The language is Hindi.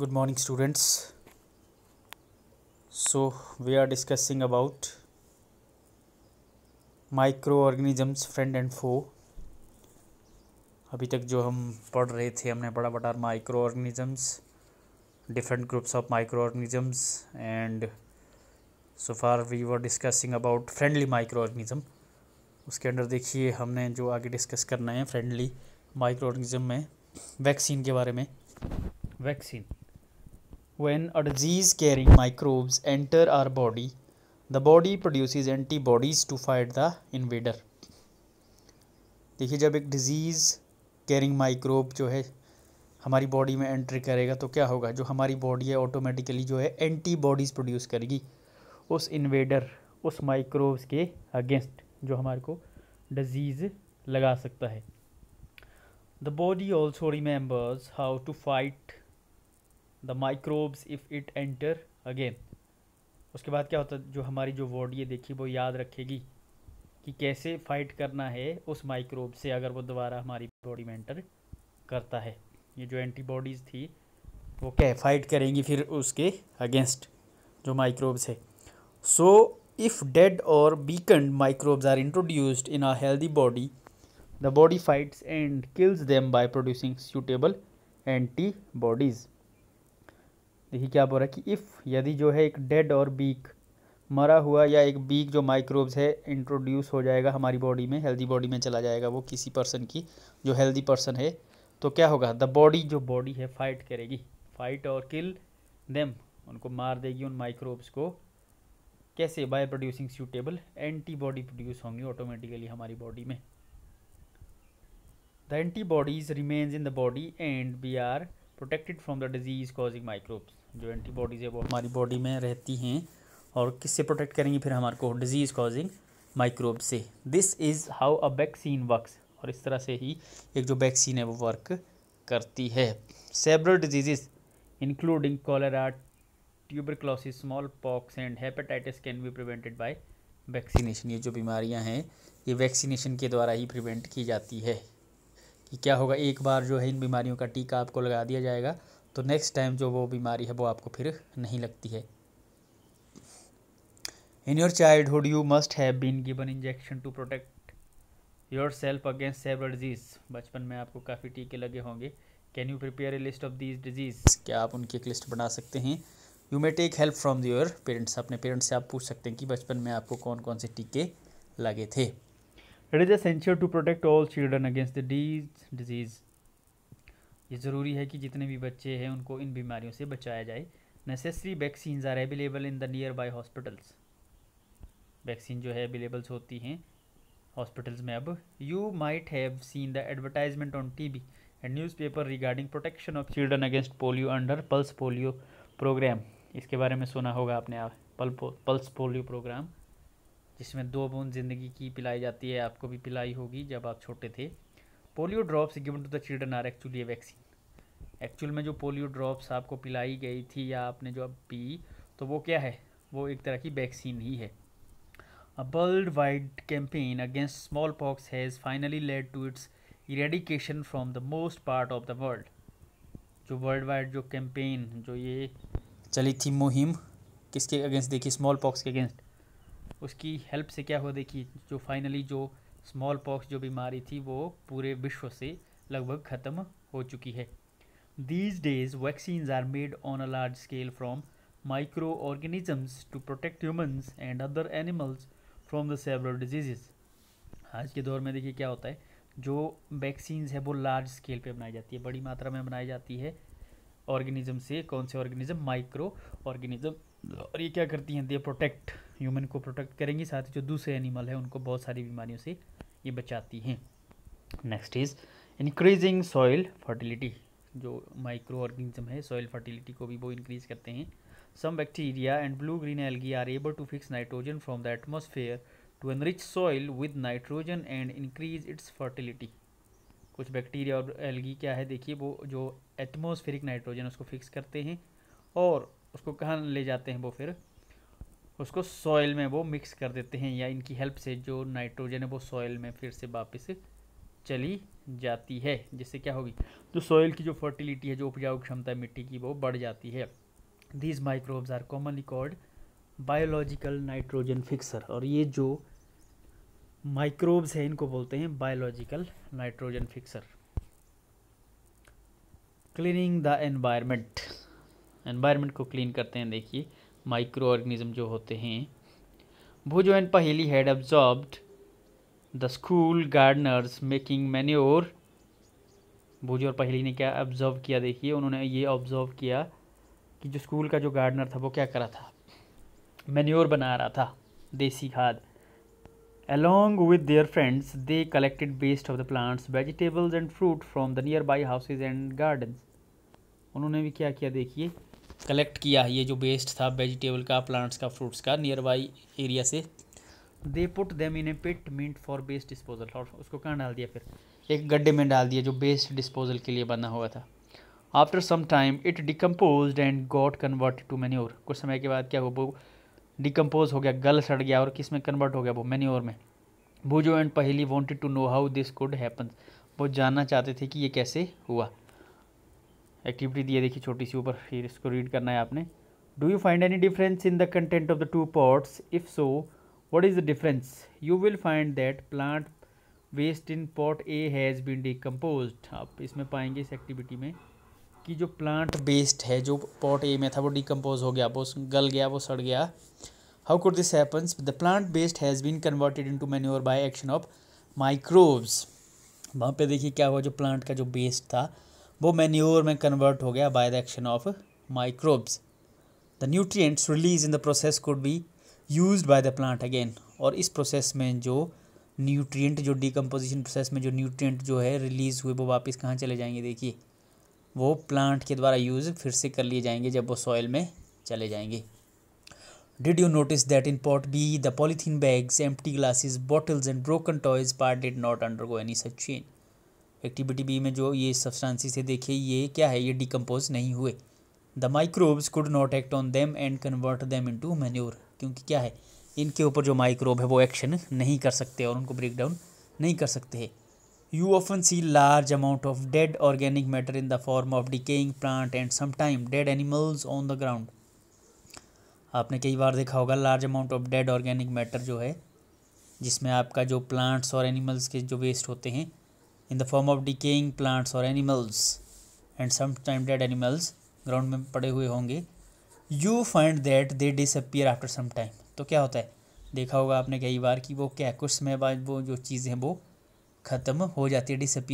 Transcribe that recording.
good morning students so we are discussing about microorganisms friend and foe अभी तक जो हम पढ़ रहे थे हमने पढ़ा बटा micro organisms different groups of micro organisms and so far we were discussing about friendly micro organism उसके अंडर देखिए हमने जो आगे डिस्कस करना है फ्रेंडली माइक्रो ऑर्गेनिज्म में वैक्सीन के बारे में vaccine When a disease carrying microbes enter our body, the body produces antibodies to fight the invader. देखिए जब एक डिज़ीज़ कैरिंग माइक्रोब जो है हमारी बॉडी में एंट्री करेगा तो क्या होगा जो हमारी बॉडी है ऑटोमेटिकली जो है एंटीबॉडीज़ प्रोड्यूस करेगी उस इन्वेडर उस माइक्रोब्स के अगेंस्ट जो हमारे को डिजीज़ लगा सकता है the body also remembers how to fight the microbes if it enter again उसके बाद क्या होता है जो हमारी जो बॉडी है देखी वो याद रखेगी कि कैसे फाइट करना है उस माइक्रोब से अगर वो दोबारा हमारी बॉडी में एंटर करता है ये जो एंटीबॉडीज़ थी वो क्या फाइट करेंगी फिर उसके अगेंस्ट जो माइक्रोब्स है सो इफ़ डेड और बीकन microbes are introduced in a healthy body the body fights and kills them by producing suitable antibodies देखिए क्या बोल रहा है कि इफ़ यदि जो है एक डेड और बीक मरा हुआ या एक बीक जो माइक्रोब्स है इंट्रोड्यूस हो जाएगा हमारी बॉडी में हेल्दी बॉडी में चला जाएगा वो किसी पर्सन की जो हेल्दी पर्सन है तो क्या होगा द बॉडी जो बॉडी है फाइट करेगी फाइट और किल देम उनको मार देगी उन माइक्रोब्स को कैसे by producing suitable antibody produce होंगी ऑटोमेटिकली हमारी बॉडी में the antibodies remains in the body and we are protected from the disease causing microbes जो एंटीबॉडीज़ है वो हमारी बॉडी में रहती हैं और किससे प्रोटेक्ट करेंगी फिर हमारे को डिजीज़ कॉजिंग माइक्रोब से this is how a vaccine work और इस तरह से ही एक जो वैक्सीन है वो वर्क करती है several disease including cholera tuberculosis smallpox and hepatitis can be prevented by vaccination ये जो बीमारियाँ हैं ये वैक्सीनेशन के द्वारा ही प्रिवेंट की जाती है कि क्या होगा एक बार जो है इन बीमारियों का टीका आपको लगा दिया जाएगा तो नेक्स्ट टाइम जो वो बीमारी है वो आपको फिर नहीं लगती है in your childhood you must have been given injection to protect yourself against severe disease बचपन में आपको काफ़ी टीके लगे होंगे can you prepare a list of these disease क्या आप उनकी एक लिस्ट बना सकते हैं you may take help from your parents अपने पेरेंट्स से आप पूछ सकते हैं कि बचपन में आपको कौन कौन से टीके लगे थे it is essential to protect all children against the these disease ये ज़रूरी है कि जितने भी बच्चे हैं उनको इन बीमारियों से बचाया जाए necessary vaccine are available in the nearby hospitals vaccine जो है अवेलेबल्स होती हैं हॉस्पिटल्स में अब you might have seen the advertisement on T V and newspaper regarding protection of children against polio under pulse polio programme इसके बारे में सुना होगा आपने आप पल्स पोलियो प्रोग्राम जिसमें दो बूंद ज़िंदगी की पिलाई जाती है आपको भी पिलाई होगी जब आप छोटे थे polio drops given to the children are actually a vaccine actual में जो पोलियो ड्रॉप्स आपको पिलाई गई थी या आपने जो अब पी तो वो क्या है वो एक तरह की वैक्सीन ही है a worldwide campaign against smallpox has finally led to its eradication from the most part of the world जो वर्ल्ड वाइड जो कैंपेन जो ये चली थी मुहिम किसके अगेंस्ट देखिए स्मॉल पॉक्स के अगेंस्ट उसकी हेल्प से क्या हुआ देखिए जो फाइनली जो स्मॉल पॉक्स जो बीमारी थी वो पूरे विश्व से लगभग ख़त्म हो चुकी है these days vaccines are made on a large scale from micro organisms to protect humans and other animals from the several diseases आज के दौर में देखिए क्या होता है जो वैक्सीन्स है वो लार्ज स्केल पे बनाई जाती है बड़ी मात्रा में बनाई जाती है ऑर्गेनिज्म से कौन से ऑर्गेनिज्म माइक्रो ऑर्गेनिज्म और ये क्या करती हैं दे प्रोटेक्ट ह्यूमन को प्रोटेक्ट करेंगी साथ ही जो दूसरे एनिमल है उनको बहुत सारी बीमारियों से ये बचाती हैं next is increasing soil fertility जो माइक्रो ऑर्गेनिज्म है सॉइल फर्टिलिटी को भी वो इंक्रीज करते हैं some bacteria and blue green algae are able to fix nitrogen from the atmosphere to enrich soil with nitrogen and increase its fertility कुछ बैक्टीरिया और एलगी क्या है देखिए वो जो एटमोसफेरिक नाइट्रोजन उसको फिक्स करते हैं और उसको कहाँ ले जाते हैं वो फिर उसको सॉयल में वो मिक्स कर देते हैं या इनकी हेल्प से जो नाइट्रोजन है वो सॉयल में फिर से वापस चली जाती है जिससे क्या होगी तो सॉयल की जो फर्टिलिटी है जो उपजाऊ क्षमता है मिट्टी की वो बढ़ जाती है these microbes are commonly called biological nitrogen fixer और ये जो माइक्रोब्स हैं इनको बोलते हैं biological nitrogen fixer cleaning the environment environment को क्लीन करते हैं देखिए माइक्रो ऑर्गेनिज्म जो होते हैं जो and Paheli had absorbed the school gardeners making manure Boojho और पहली ने क्या ऑब्जर्व किया देखिए उन्होंने ये ऑब्जर्व किया कि जो स्कूल का जो गार्डनर था वो क्या करा था मैन्योर बना रहा था देसी खाद with their friends they collected waste of the plants vegetables and fruit from the nearby houses and garden उन्होंने भी क्या किया देखिए कलेक्ट किया ये जो वेस्ट था वेजिटेबल का प्लांट्स का फ्रूट्स का नियर बाई एरिया से they put them in a pit meant for waste disposal और उसको कहाँ डाल दिया फिर एक गड्ढे में डाल दिया जो वेस्ट डिस्पोजल के लिए बना हुआ था after some time it decompose and got convert to manure कुछ समय के बाद क्या हो वो डिकम्पोज हो गया गल सड़ गया और किस में कन्वर्ट हो गया वो मैन्योर में Boojho and Paheli wanted to know how this could happen वो जानना चाहते थे कि ये कैसे हुआ एक्टिविटी दी है देखिए छोटी सी ऊपर फिर इसको रीड करना है आपने do you find any difference in the content of the two pots if so what is the difference you will find that plant waste in pot A has been decompose आप इसमें पाएंगे इस एक्टिविटी में कि जो प्लांट बेस्ड है जो पॉट ए में था वो डिकम्पोज हो गया वो गल गया वो सड़ गया how could this happens the plant waste has been converted into manure by action of microbes वहाँ पे देखिए क्या हुआ जो प्लांट का जो बेस्ड था वो मैन्योर में कन्वर्ट हो गया by the action of microbes the nutrients release in the process could be use by the plant again और इस प्रोसेस में जो न्यूट्रिएंट जो डिकम्पोजिशन प्रोसेस में जो न्यूट्रिएंट जो है रिलीज़ हुए वो वापस कहाँ चले जाएंगे देखिए वो प्लांट के द्वारा यूज़ फिर से कर लिए जाएंगे जब वो सॉयल में चले जाएंगे did you notice that in pot B the polythene bags empty glasses bottles and broken toys part did not undergo any such change activity B में जो ये सब्सटांसिस है देखिए ये क्या है ये डिकम्पोज नहीं हुए the microbes could not act on them and convert them into manure क्योंकि क्या है इनके ऊपर जो माइक्रोब है वो एक्शन नहीं कर सकते और उनको ब्रेक डाउन नहीं कर सकते है you often see large amount of dead organic matter in the form of decaying plant and sometime dead animals on the ground आपने कई बार देखा होगा large amount of dead organic matter जो है जिसमें आपका जो प्लांट्स और एनिमल्स के जो वेस्ट होते हैं in the form of decaying plants और animals and sometime dead animals ground में पड़े हुए होंगे you find that they disappear after some time तो क्या होता है देखा होगा आपने कई बार कि वो क्या कुछ समय बाद वो जो चीज़ें वो ख़त्म हो जाती है डिसअपियर